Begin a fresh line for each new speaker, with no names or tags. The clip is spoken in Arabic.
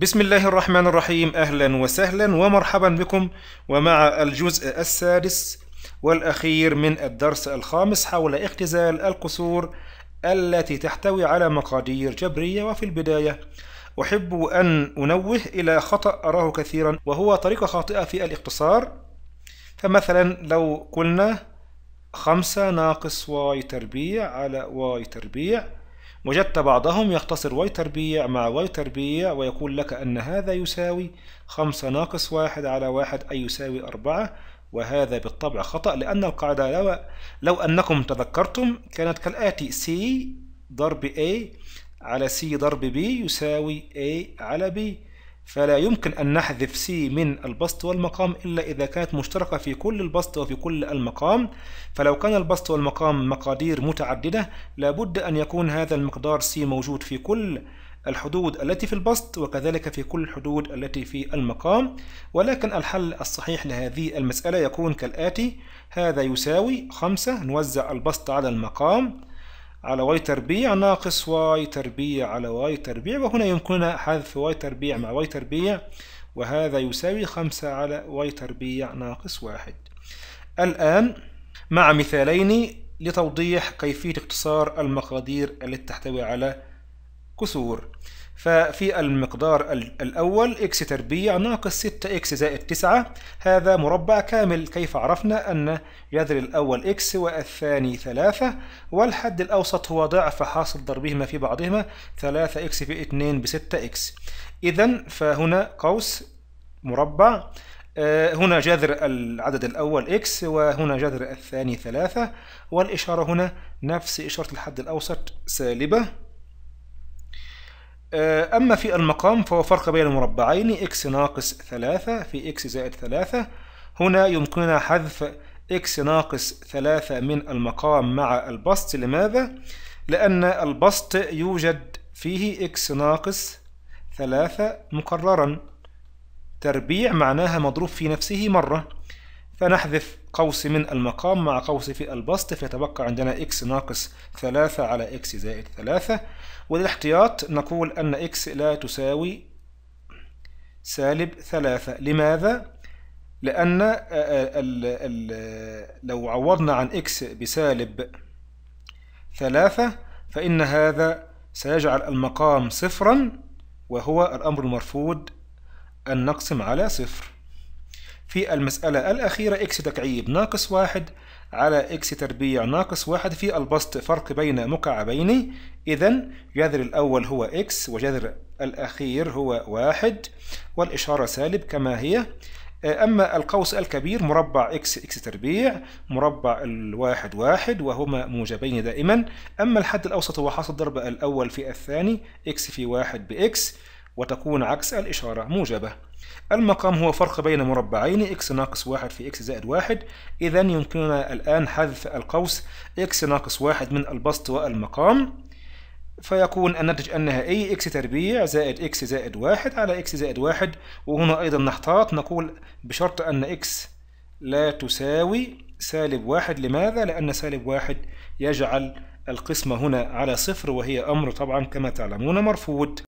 بسم الله الرحمن الرحيم أهلا وسهلا ومرحبا بكم ومع الجزء السادس والأخير من الدرس الخامس حول اختزال الكسور التي تحتوي على مقادير جبرية وفي البداية أحب أن أنوه إلى خطأ أراه كثيرا وهو طريقة خاطئة في الاختصار فمثلا لو قلنا 5 ناقص واي تربيع على واي تربيع وجدت بعضهم يختصر واي تربيع مع واي تربيع ويقول لك أن هذا يساوي خمسة ناقص واحد على واحد أي يساوي أربعة وهذا بالطبع خطأ لأن القاعدة لو, لو أنكم تذكرتم كانت كالآتي C ضرب A على C ضرب B يساوي A على B فلا يمكن أن نحذف سي من البسط والمقام إلا إذا كانت مشتركة في كل البسط وفي كل المقام فلو كان البسط والمقام مقادير متعددة لابد أن يكون هذا المقدار سي موجود في كل الحدود التي في البسط وكذلك في كل الحدود التي في المقام ولكن الحل الصحيح لهذه المسألة يكون كالآتي هذا يساوي 5 نوزع البسط على المقام على واي تربيع ناقص واي تربيع على واي تربيع وهنا يمكننا حذف واي تربيع مع واي تربيع وهذا يساوي خمسة على واي تربيع ناقص واحد الآن مع مثالين لتوضيح كيفية اختصار المقادير التي تحتوي على كسور ففي المقدار الأول x تربيع ناقص 6 x زائد 9 هذا مربع كامل كيف عرفنا أن جذر الأول x والثاني 3 والحد الأوسط هو ضعف حاصل ضربهما في بعضهما 3 x في 2 ب 6 x إذا فهنا قوس مربع آه، هنا جذر العدد الأول x وهنا جذر الثاني 3 والإشارة هنا نفس إشارة الحد الأوسط سالبة آه، أما في المقام فهو فرق بين المربعين x ناقص ثلاثة في x زائد ثلاثة هنا يمكننا حذف x ناقص ثلاثة من المقام مع البسط لماذا؟ لأن البسط يوجد فيه x ناقص ثلاثة مكررا تربيع معناها مضروب في نفسه مرة فنحذف قوس من المقام مع قوس في البسط فيتبقى عندنا x ناقص 3 على x زائد 3 وللاحتياط نقول أن x لا تساوي سالب 3 لماذا؟ لأن آه، آه، لو عوضنا عن x بسالب 3 فإن هذا سيجعل المقام صفرا وهو الأمر المرفوض أن نقسم على صفر في المسألة الأخيرة إكس تكعيب ناقص واحد على إكس تربيع ناقص واحد في البسط فرق بين مكعبين إذا جذر الأول هو إكس وجذر الأخير هو واحد والإشارة سالب كما هي أما القوس الكبير مربع إكس إكس تربيع مربع الواحد واحد وهما موجبين دائما أما الحد الأوسط هو حاصل الضرب الأول في الثاني إكس في واحد بإكس وتكون عكس الإشارة موجبة المقام هو فرق بين مربعين x ناقص واحد في x زائد واحد إذا يمكننا الآن حذف القوس x ناقص واحد من البسط والمقام فيكون الناتج النهائي x تربيع زائد x زائد واحد على x زائد واحد وهنا أيضا نحتاط نقول بشرط أن x لا تساوي سالب واحد لماذا؟ لأن سالب واحد يجعل القسمة هنا على صفر وهي أمر طبعا كما تعلمون مرفوض